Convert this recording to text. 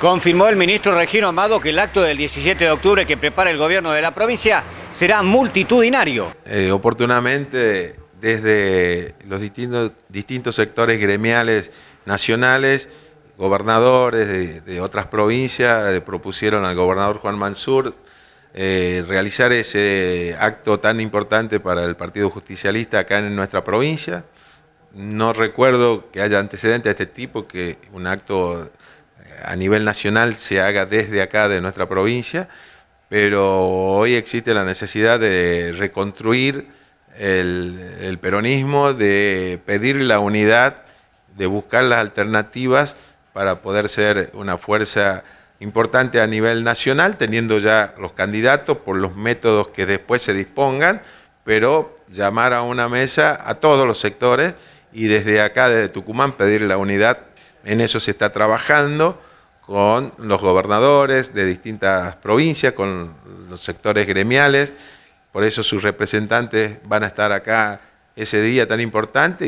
Confirmó el ministro Regino Amado que el acto del 17 de octubre que prepara el gobierno de la provincia será multitudinario. Eh, oportunamente, desde los distintos, distintos sectores gremiales nacionales, gobernadores de, otras provincias eh, propusieron al gobernador Juan Mansur eh, realizar ese acto tan importante para el Partido Justicialista acá en nuestra provincia. No recuerdo que haya antecedentes de este tipo, que un acto a nivel nacional se haga desde acá, de nuestra provincia, pero hoy existe la necesidad de reconstruir el, peronismo, de pedir la unidad, de buscar las alternativas para poder ser una fuerza importante a nivel nacional, teniendo ya los candidatos por los métodos que después se dispongan, pero llamar a una mesa a todos los sectores y desde acá, desde Tucumán, pedir la unidad en eso se está trabajando con los gobernadores de distintas provincias, con los sectores gremiales, por eso sus representantes van a estar acá ese día tan importante.